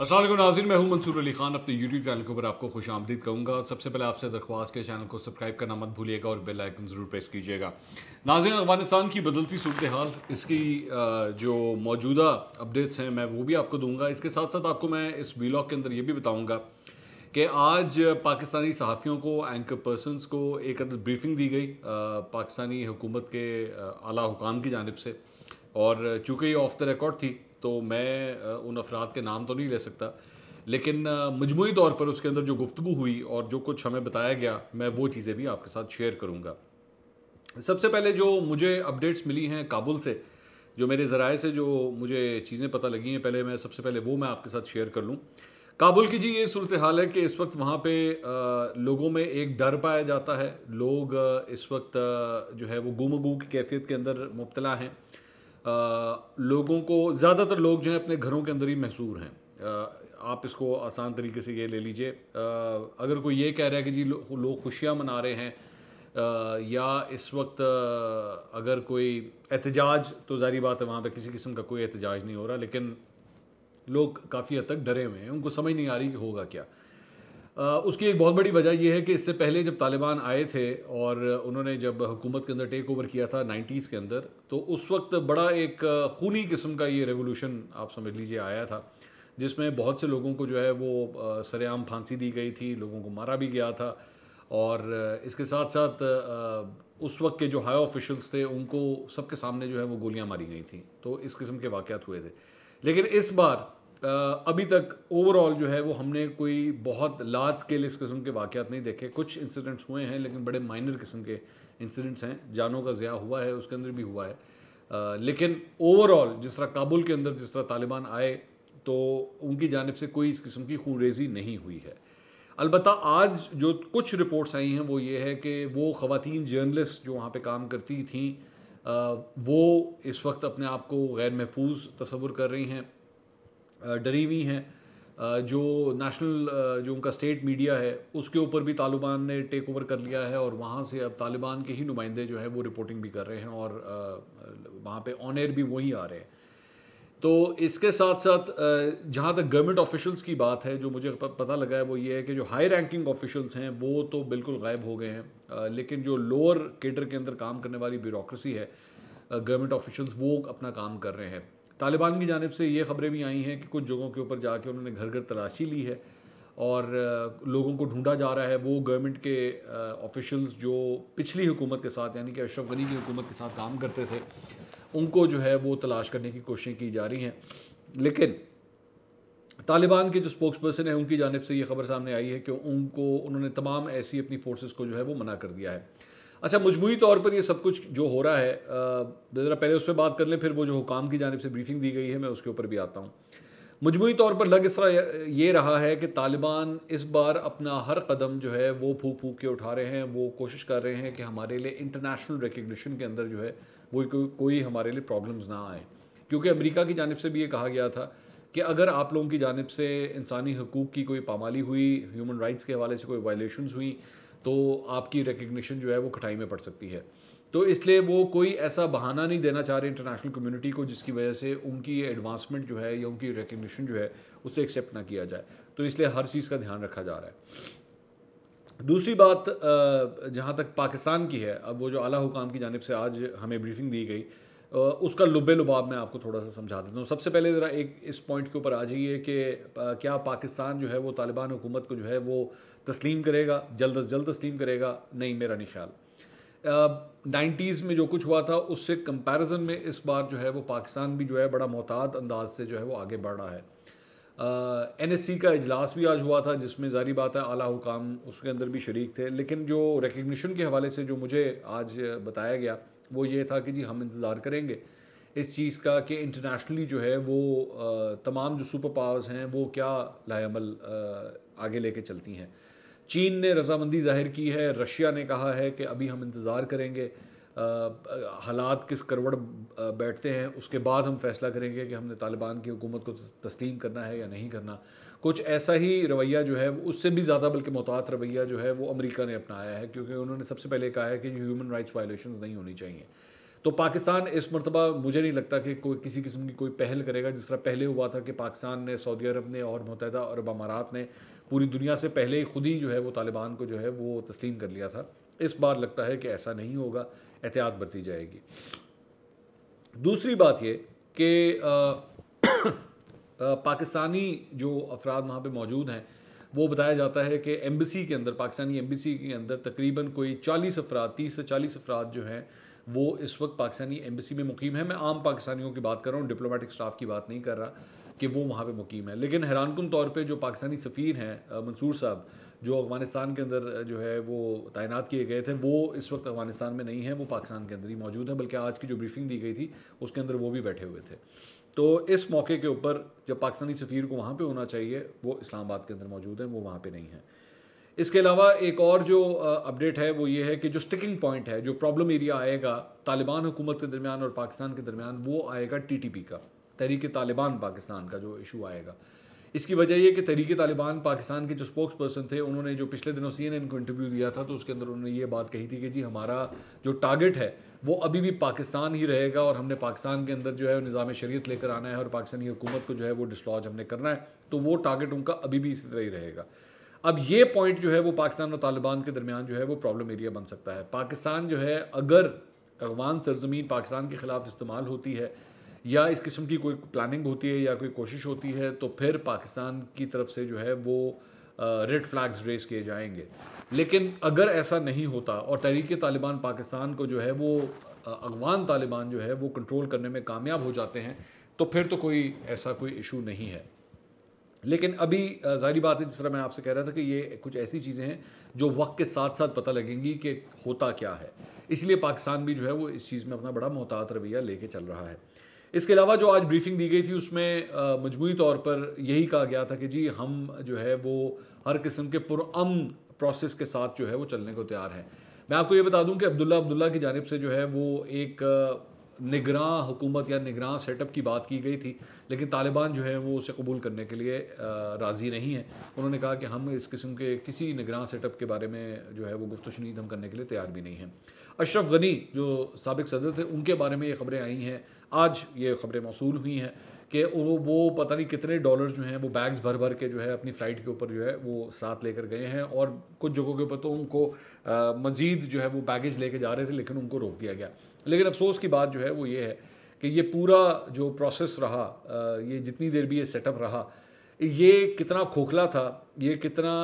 असल नाजिन मैं हूं मंसूर अली खान अपने यूट्यूब चैनल के ऊपर आपको खुश आमदीद कहूँगा सबसे पहले आपसे दरख्वास्त के चैनल को सब्सक्राइब करना मत भूलिएगा और बेल आइकन ज़रूर प्रेस कीजिएगा नाजिन अफगानिस्तान की बदलती सूरत हाल इसकी जो मौजूदा अपडेट्स हैं मैं वो भी आपको दूंगा इसके साथ साथ आपको मैं इस वीलॉग के अंदर ये भी बताऊँगा कि आज पाकिस्तानी सहाफ़ियों को एंकर पर्सनस को एक अदर ब्रीफिंग दी गई पाकिस्तानी हुकूमत के अला हुकाम की जानब से और चूँकि ये ऑफ द रिकॉर्ड थी तो मैं उन अफराद के नाम तो नहीं ले सकता लेकिन मजमू तौर पर उसके अंदर जो गुफ्तु हुई और जो कुछ हमें बताया गया मैं वो चीज़ें भी आपके साथ शेयर करूँगा सबसे पहले जो मुझे अपडेट्स मिली हैं काबुल से जो मेरे ज़राए से जो मुझे चीज़ें पता लगी हैं पहले मैं सबसे पहले वो मैं आपके साथ शेयर कर लूँ काबुल की जी ये सूरत हाल है कि इस वक्त वहाँ पे लोगों में एक डर पाया जाता है लोग इस वक्त जो है वो गुम की कैफियत के अंदर मुबतला हैं लोगों को ज़्यादातर लोग जो हैं अपने घरों के अंदर ही महसूर हैं आप इसको आसान तरीके से ये ले लीजिए अगर कोई ये कह रहा है कि जी लोग लो खुशियाँ मना रहे हैं या इस वक्त अगर कोई एहतजाज तो ज़ारी बात है वहाँ पे किसी किस्म का कोई एहतजाज नहीं हो रहा लेकिन लोग काफ़ी हद तक डरे हुए हैं उनको समझ नहीं आ रही कि होगा क्या उसकी एक बहुत बड़ी वजह यह है कि इससे पहले जब तालिबान आए थे और उन्होंने जब हुकूमत के अंदर टेक ओवर किया था 90s के अंदर तो उस वक्त बड़ा एक खूनी किस्म का ये रेवोल्यूशन आप समझ लीजिए आया था जिसमें बहुत से लोगों को जो है वो सरेआम फांसी दी गई थी लोगों को मारा भी गया था और इसके साथ साथ उस वक्त के जो हाई ऑफिशल्स थे उनको सबके सामने जो है वो गोलियां मारी गई थी तो इस किस्म के वाक़ हुए थे लेकिन इस बार अभी तक ओवरऑल जो है वो हमने कोई बहुत लार्ज स्केल इस किस्म के वाक़ात नहीं देखे कुछ इंसिडेंट्स हुए हैं लेकिन बड़े माइनर किस्म के इंसिडेंट्स हैं जानों का ज़िया हुआ है उसके अंदर भी हुआ है आ, लेकिन ओवरऑल जिस तरह काबुल के अंदर जिस तरह तालिबान आए तो उनकी जानब से कोई इस किस्म की खूनरेजी नहीं हुई है अलबत् आज जो कुछ रिपोर्ट्स आई हैं वो ये है कि वो ख़वान जर्नलिस्ट जो वहाँ पर काम करती आ, वो इस वक्त अपने आप को गैर महफूज तस्वुर कर रही हैं डरी हुई हैं जो नेशनल जो उनका स्टेट मीडिया है उसके ऊपर भी तालिबान ने टेक ओवर कर लिया है और वहाँ से अब तालिबान के ही नुमाइंदे जो है वो रिपोर्टिंग भी कर रहे हैं और वहाँ पे ऑन एयर भी वही आ रहे हैं तो इसके साथ साथ जहाँ तक गवर्नमेंट ऑफिशल्स की बात है जो मुझे पता लगा है वो ये है कि जो हाई रैंकिंग ऑफिशल्स हैं वो तो बिल्कुल गायब हो गए हैं लेकिन जो लोअर केडर के अंदर काम करने वाली ब्यूरोसी है गवर्नमेंट ऑफिशल्स वो अपना काम कर रहे हैं तालिबान की जानब से ये ख़बरें भी आई हैं कि कुछ जगहों के ऊपर जाके उन्होंने घर घर तलाशी ली है और लोगों को ढूंढा जा रहा है वो गवर्नमेंट के ऑफिशल्स जो पिछली हुकूमत के साथ यानी कि अशरफ गनी की हुकूमत के साथ काम करते थे उनको जो है वो तलाश करने की कोशिशें की जा रही हैं लेकिन तालिबान के जो स्पोक्स पर्सन हैं उनकी जानब से ये खबर सामने आई है कि उनको उन्होंने तमाम ऐसी अपनी फोर्सेस को जो है वो मना कर दिया है अच्छा मजमू तौर पर ये सब कुछ जो हो रहा है ज़रा पहले उस पर बात कर लें फिर वो जो हुकाम की जानब से ब्रीफिंग दी गई है मैं उसके ऊपर भी आता हूँ मजमू तौर पर लग इस तरह ये रहा है कि तालिबान इस बार अपना हर कदम जो है वो फूक फूक के उठा रहे हैं वो कोशिश कर रहे हैं कि हमारे लिए इंटरनेशनल रिकग्निशन के अंदर जो है वो को, कोई हमारे लिए प्रॉब्लम्स ना आए क्योंकि अमेरिका की जानब से भी ये कहा गया था कि अगर आप लोगों की जानब से इंसानी हकूक़ की कोई पामाली हुई ह्यूमन राइट्स के हवाले से कोई वायलेशन हुई तो आपकी रिकग्निशन जो है वो कटाई में पड़ सकती है तो इसलिए वो कोई ऐसा बहाना नहीं देना चाह रहे इंटरनेशनल कम्युनिटी को जिसकी वजह से उनकी एडवांसमेंट जो है या उनकी रिकग्निशन जो है उसे एक्सेप्ट ना किया जाए तो इसलिए हर चीज़ का ध्यान रखा जा रहा है दूसरी बात जहाँ तक पाकिस्तान की है अब वो जो आला हुकाम की जानब से आज हमें ब्रीफिंग दी गई उसका लुबे लुबाब मैं आपको थोड़ा सा समझा देता हूँ सबसे पहले ज़रा एक इस पॉइंट के ऊपर आ जाइए कि क्या पाकिस्तान जो है वो तालिबान हुकूमत को जो है वो तस्लीम करेगा जल्द अज जल्द तस्लीम करेगा नहीं मेरा नहीं ख्याल नाइन्टीज़ में जो कुछ हुआ था उससे कंपैरिजन में इस बार जो है वो पाकिस्तान भी जो है बड़ा मोहताद अंदाज से जो है वो आगे बढ़ रहा है एन एस सी का इजलास भी आज हुआ था जिसमें जारी बात है आला हुकाम उसके अंदर भी शरीक थे लेकिन जो रिकगनीशन के हवाले से जो मुझे आज बताया गया वो ये था कि जी हम इंतज़ार करेंगे इस चीज़ का कि इंटरनेशनली जो है वो तमाम जो सुपर पावर्स हैं वो क्या लाल आगे लेके चलती हैं चीन ने रजामंदी जाहिर की है रशिया ने कहा है कि अभी हम इंतज़ार करेंगे हालात किस करवड़ बैठते हैं उसके बाद हम फैसला करेंगे कि हमने तालिबान की हुकूमत को तस्लीम करना है या नहीं करना कुछ ऐसा ही रवैया जो है उससे भी ज़्यादा बल्कि मोहतात रवैया जो है वो अमरीका ने अपनाया है क्योंकि उन्होंने सबसे पहले कहा है कि ह्यूमन राइट्स वायलेशन नहीं होनी चाहिए तो पाकिस्तान इस मरतबा मुझे नहीं लगता कि कोई किसी किस्म की कोई पहल करेगा जिस तरह पहले हुआ था कि पाकिस्तान ने सऊदी अरब ने और मुतहदा अरब अमारात ने पूरी दुनिया से पहले ही खुद ही जो है वो तालिबान को जो है वो तस्लीम कर लिया था इस बार लगता है कि ऐसा नहीं होगा एहतियात बरती जाएगी दूसरी बात ये कि पाकिस्तानी जो अफराद वहाँ पर मौजूद हैं वो बताया जाता है कि एम्बसी के अंदर पाकिस्तानी एम्बसी के अंदर तकरीबन कोई चालीस अफराद तीस से चालीस अफराद जो हैं वो इस वक्त पाकिस्तानी एम्बसी में मुकीम है मैं आम पाकिस्तानियों की बात कर रहा हूँ डिप्लोमेटिक स्टाफ की बात नहीं कर रहा कि वो वहाँ पर मुकीम है लेकिन हैरानकन तौर पर जो पाकिस्तानी सफ़ीर हैं मंसूर साहब जो अफगानिस्तान के अंदर जो है वो तैनात किए गए थे वो इस वक्त अफगानिस्तान में नहीं है वो पाकिस्तान के अंदर ही मौजूद है बल्कि आज की जो ब्रीफिंग दी गई थी उसके अंदर वो भी बैठे हुए थे तो इस मौके के ऊपर जब पाकिस्तानी सफ़ीर को वहाँ पर होना चाहिए वो इस्लामाबाद के अंदर मौजूद है वो वहाँ पर नहीं है इसके अलावा एक और जो अपडेट है वो ये है कि जो स्टिकिंग पॉइंट है जो प्रॉब्लम एरिया आएगा तालिबान हुकूमत के दरमियान और पाकिस्तान के दरमियान वो आएगा टी का तहरीक तालिबान पाकिस्तान का जो इशू आएगा इसकी वजह यह कि तरीके तालिबान पाकिस्तान के जो स्पोक्स पर्सन थे उन्होंने जो पिछले दिनों सी एन को इंटरव्यू दिया था तो उसके अंदर उन्होंने ये बात कही थी कि जी हमारा जो टारगेट है वो अभी भी पाकिस्तान ही रहेगा और हमने पाकिस्तान के अंदर जो है निज़ाम शरीत लेकर आना है और पाकिस्तानी हुकूमत को जो है वो डिसलॉज हमने करना है तो वो टारगेट उनका अभी भी इसी तरह ही रहेगा अब ये पॉइंट जो है वो पाकिस्तान और तालिबान के दरमियान जो है वो प्रॉब्लम एरिया बन सकता है पाकिस्तान जो है अगर अफगान सरजमीन पाकिस्तान के ख़िलाफ़ इस्तेमाल होती है या इस किस्म की कोई प्लानिंग होती है या कोई कोशिश होती है तो फिर पाकिस्तान की तरफ से जो है वो रेड फ्लैग्स रेस किए जाएंगे लेकिन अगर ऐसा नहीं होता और तहरीक तालिबान पाकिस्तान को जो है वो अगवान तालिबान जो है वो कंट्रोल करने में कामयाब हो जाते हैं तो फिर तो कोई ऐसा कोई इशू नहीं है लेकिन अभी जारी बात है जिस तरह मैं आपसे कह रहा था कि ये कुछ ऐसी चीज़ें हैं जो वक्त के साथ साथ पता लगेंगी कि होता क्या है इसलिए पाकिस्तान भी जो है वो इस चीज़ में अपना बड़ा मोहतात रवैया लेके चल रहा है इसके अलावा जो आज ब्रीफिंग दी गई थी उसमें मजमू तौर पर यही कहा गया था कि जी हम जो है वो हर किस्म के पुरम प्रोसेस के साथ जो है वो चलने को तैयार हैं मैं आपको ये बता दूं कि अब्दुल्ला अब्दुल्ला की जानब से जो है वो एक निगरान हुकूमत या निगरान सेटअप की बात की गई थी लेकिन तालिबान जो है वो उसे कबूल करने के लिए राज़ी नहीं है उन्होंने कहा कि हम इस किस्म के किसी निगरान सेटअप के बारे में जो है वो गुफ्त हम करने के लिए तैयार भी नहीं हैं अशरफ गनी जो सबक सदर थे उनके बारे में ये खबरें आई हैं आज ये खबरें मौसू हुई हैं कि वो पता नहीं कितने डॉलर जो हैं वो बैग्स भर भर के जो है अपनी फ़्लाइट के ऊपर जो है वो साथ लेकर गए हैं और कुछ जगहों के ऊपर तो उनको मजीद जो है वो बैगेज लेके जा रहे थे लेकिन उनको रोक दिया गया लेकिन अफसोस की बात जो है वो ये है कि ये पूरा जो प्रोसेस रहा ये जितनी देर भी ये सेटअप रहा ये कितना खोखला था ये कितना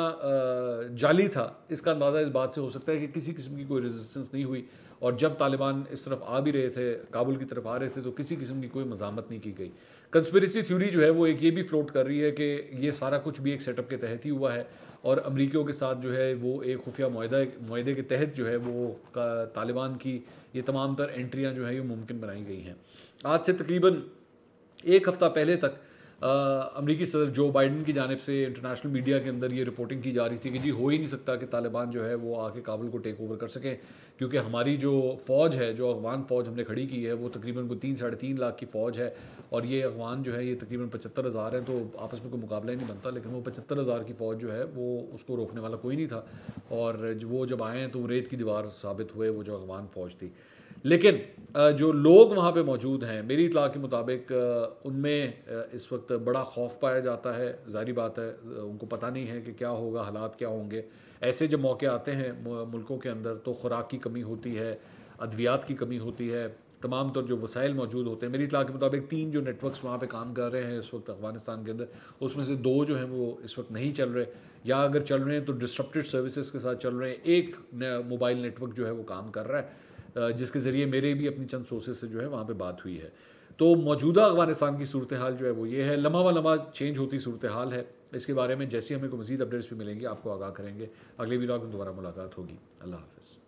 जाली था इसका अंदाज़ा इस बात से हो सकता है कि किसी किस्म की कोई रेजिस्टेंस नहीं हुई और जब तालिबान इस तरफ आ भी रहे थे काबुल की तरफ आ रहे थे तो किसी किस्म की कोई मजामत नहीं की गई कंस्पिरसी थ्योरी जो है वो एक ये भी फ्लोट कर रही है कि ये सारा कुछ भी एक सेटअप के तहत ही हुआ है और अमरीकियों के साथ जो है वो एक खुफिया माहे के तहत जो है वो तालिबान की ये तमाम तर एंट्रियाँ जो है ये मुमकिन बनाई गई हैं आज से तकरीबन एक हफ़्ता पहले तक अमरीकी सदर जो बाइडन की जानब से इंटरनेशनल मीडिया के अंदर ये रिपोर्टिंग की जा रही थी कि जी हो ही नहीं सकता कि तालिबान जो है वो आके काबुल को टेक ओवर कर सकें क्योंकि हमारी जो फ़ौज है जो अफगान फ़ौज हमने खड़ी की है वो तकरीबन को तीन साढ़े तीन लाख की फ़ौज है और ये अफगान जो है ये तकरीबन पचहत्तर हज़ार हैं तो आपस में कोई मुकाबला ही नहीं बनता लेकिन वो पचहत्तर हज़ार की फ़ौज जो है वो उसको रोकने वाला कोई नहीं था और वो जब आए तो रेत की दीवार साबित हुए वो जो अफगान फ़ौज थी लेकिन जो लोग वहाँ पे मौजूद हैं मेरी इतला के मुताबिक उनमें इस वक्त बड़ा खौफ पाया जाता है जारी बात है उनको पता नहीं है कि क्या होगा हालात क्या होंगे ऐसे जब मौके आते हैं मुल्कों के अंदर तो खुराक की कमी होती है अद्वियात की कमी होती है तमाम तौर जो वसाइल मौजूद होते हैं मेरी इतला के मुताबिक तीन जो नेटवर्क्स वहाँ पर काम कर रहे हैं इस वक्त अफगानिस्तान के अंदर उसमें से दो जो हैं वो इस वक्त नहीं चल रहे या अगर चल रहे हैं तो डिस्ट्रप्टिड सर्विसज़ के साथ चल रहे हैं एक मोबाइल नेटवर्क जो है वो काम कर रहा है जिसके ज़रिए मेरे भी अपनी चंद सोर्सेज से जो है वहाँ पर बात हुई है तो मौजूदा अफगानिस्तान की सूरत हाल जो है वो ये है लम्हा व लम्हा चेंज होती सूरत हाल है इसके बारे में जैसे हमें को मजीद अपडेट्स भी मिलेंगे आपको आगाह करेंगे अगले वीडियो में दोबारा मुलाकात होगी अल्लाह हाफिज़